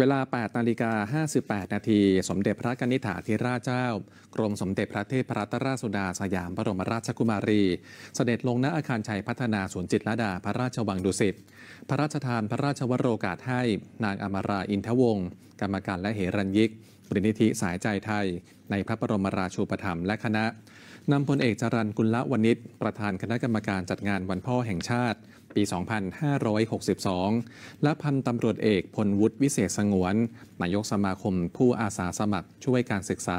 เวลา 8 นาฬิกา 58 นาที สมเด็จพระกนิษฐาธิราชเจ้า กรมสมเด็จพระเทพรัตนราชสุดา สยามบรมราชกุมารี เสด็จลงณอาคารชัยพัฒนาสวนจิตรลดา พระราชวังดุสิต พระราชทานพระราชวโรกาสให้ นางอมราอินทวงศ์กรรมการและเหรัญยิกบริณิธิสายใจไทย ในพระบรมราชูปถัมภ์และคณะนำพลเอกจรันกุลละวณิชประธานคณะกรรมการจัดงานวันพ่อแห่งชาติ ปี 2562 และพันตำรวจเอกพลวุฒิวิเศษสงวนนายกสมาคมผู้อาสาสมัครช่วยการศึกษา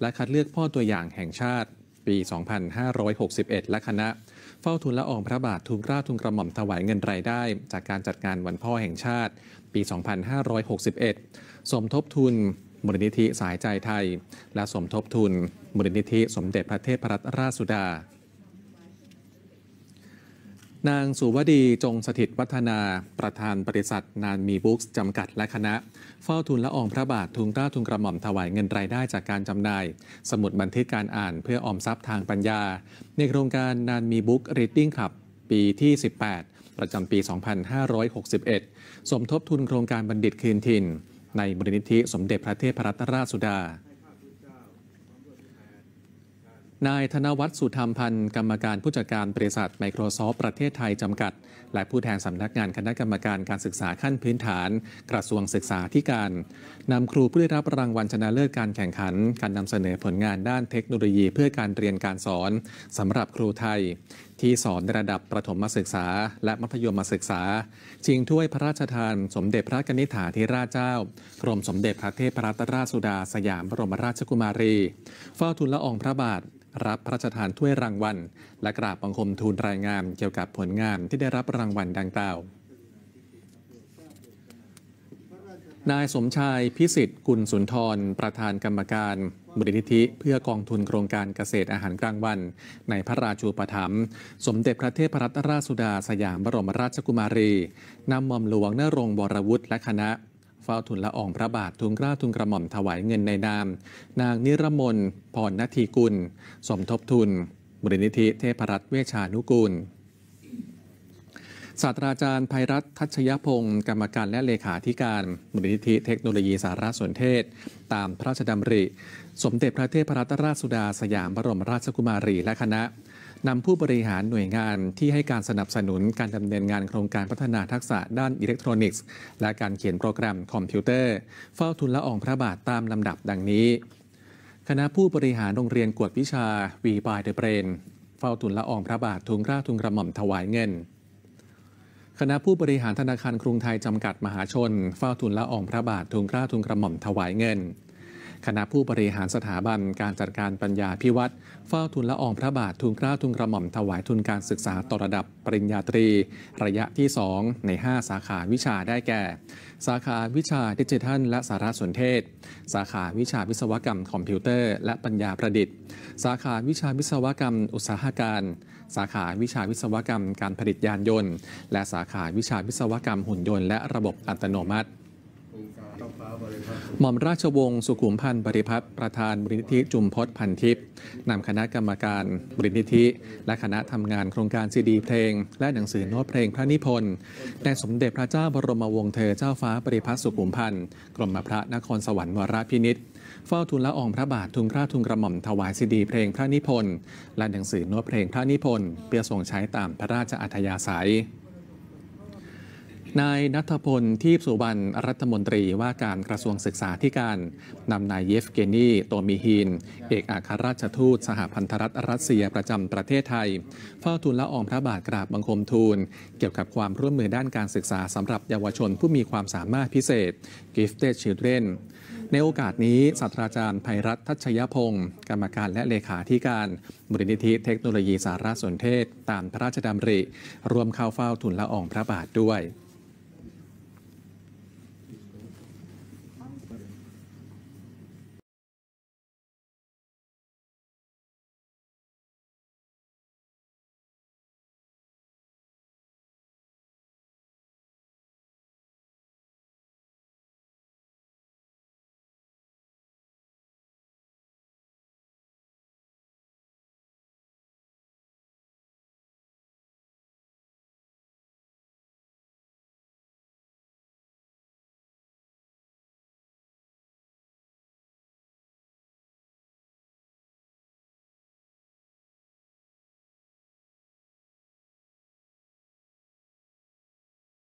และคัดเลือกพ่อตัวอย่างแห่งชาติ ปี 2561 และคณะ เฝ้าทูลละอองพระบาททุนกราทุนกระหม่อมถวายเงินรายได้จากการจัดงานวันพ่อแห่งชาติปี 2561 สมทบทุนมูลนิธิสายใจไทย และสมทบทุนมูลนิธิสมเด็จพระเทพรัตนราชสุดา นางสุวดีจงสถิตวัฒนาประธานบริษัท นานมีบุ๊กส์จำกัดและคณะ เฝ้าทุนละอองพระบาททุนกล้าทุนกระหม่อมถวายเงินรายได้จากการจำหน่าย สมุดบันทึกการอ่านเพื่อออมทรัพย์ทางปัญญา ในโครงการนานมีบุ๊กรีดดิ้งขับปีที่ 18ประจำปี2561สมทบทุนโครงการบัณฑิตคืนถิ่นในบริณิธิสมเด็จพระเทพรัตนราชสุดา นายธนวัฒน์สุธรรมพันธ์กรรมการผู้จัดการบริษัทไมโครซอฟท์ประเทศไทยจำกัด และผู้แทนสำนักงานคณะกรรมการการศึกษาขั้นพื้นฐานกระทรวงศึกษาธิการ นำครูผู้ได้รับรางวัลชนะเลิศการแข่งขัน การนำเสนอผลงานด้านเทคโนโลยีเพื่อการเรียนการสอนสำหรับครูไทยที่สอนในระดับประถมศึกษา และมัธยมศึกษาชิงถ้วยพระราชทาน สมเด็จพระกนิษฐาธิราชเจ้ากรมสมเด็จพระเทพรัตนราชสุดา สยามบรมราชกุมารีเฝ้าทูลละอองพระบาท รับพระราชทานถ้วยรางวัลและกราบบังคมทูลรายงานเกี่ยวกับผลงานที่ได้รับรางวัลดังกล่าวนายสมชายพิสิทธิ์กุลสุนทร ประธานกรรมการบรนิธิเพื่อกองทุนโครงการเกษตรอาหารกลางวัน ในพระราชูปถัมภ์สมเด็จพระเทพรัตนราชสุดาสยามบรมราชกุมารี นำม่อมหลวงนรงบรวุฒิและคณะ เฝ้าทุนละอองพระบาททุนกล้าทุนกระหม่อม ถวายเงินในนาม นางนิรมนพรณทีกุล สมทบทุนบรนิธิ เทพรัตนเวชานุกูลศาสตราจารย์ภัยรัตทัชยพงศ์กรรมการและเลขาธิการมูลนิธิเทคโนโลยีสารสนเทศ ตามพระราชดำริ สมเด็จพระเทพรัตนราชสุดาสยามบรมราชกุมารีและคณะ นำผู้บริหารหน่วยงานที่ให้การสนับสนุนการดำเนินงานโครงการพัฒนาทักษะด้านอิเล็กทรอนิกส์และการเขียนโปรแกรมคอมพิวเตอร์ เฝ้าทุนละอองพระบาทตามลำดับดังนี้ คณะผู้บริหารโรงเรียนกวดวิชาวีบายเดอเบรนเฝ้าทุนละอองพระบาททุงราทุนกระหม่อมถวายเงินคณะผู้บริหารธนาคารกรุงไทยจำกัดมหาชน เฝ้าทุนละอองพระบาททุนกล้าทุนกระหม่อมถวายเงินคณะผู้บริหารสถาบันการจัดการปัญญาพิวัตรเฝ้าทุนละอองพระบาททุนกล้าทุนกระหม่อมถวายทุนการศึกษาต่อระดับปริญญาตรี ระยะที่ 2 ใน 5 สาขาวิชาได้แก่ สาขาวิชาดิจิทัลและสารสนเทศ สาขาวิชาวิศวกรรมคอมพิวเตอร์และปัญญาประดิษฐ์ สาขาวิชาวิศวกรรม อุตสาหการ สาขาวิชาวิศวกรรม การผลิตยานยนต์ และสาขาวิชาวิศวกรรมหุ่นยนต์ และระบบอัตโนมัติหม่อมราชวงศ์สุขุมพันธ์ปริพัฒน์ประธานบริณิธิจุมพศพันทิพย์นำคณะกรรมการบริณิธิและคณะทำงานโครงการซีดีเพลงและหนังสือโน้ตเพลงพระนิพนธ์แน่สมเด็จพระเจ้าบรมวงศ์เธอเจ้าฟ้าปริพัฒน์สุขุมพันธ์กรมพระนครสวรรค์วรพินิษฐ์เฝ้าทูลละอองพระบาททุนกระาทุนกระหม่อมถวายซีดีเพลงพระนิพนธ์และหนังสือโน้ตเพลงพระนิพนธ์เพื่อส่งใช้ตามพระราชอัธยาศัยนายนัทพลทีพสุวรรณรัฐมนตรีว่าการกระทรวงศึกษาธิการนำนายเยฟเกนีโตมิฮิน เอกอัครราชทูตสหพันธรัฐรัสเซียประจำประเทศไทย เฝ้าทูลละอองพระบาทกราบบังคมทูลเกี่ยวกับความร่วมมือด้านการศึกษา สำหรับเยาวชนผู้มีความสามารถพิเศษ Gifted Children ในโอกาสนี้ศาสตราจารย์ภัยรัตน์ทัชยพงศ์กรรมการและเลขาธิการมูลนิธิ เทคโนโลยีสารสนเทศตามพระราชดำริรวมเข้าเฝ้าทูลละอองพระบาทด้วย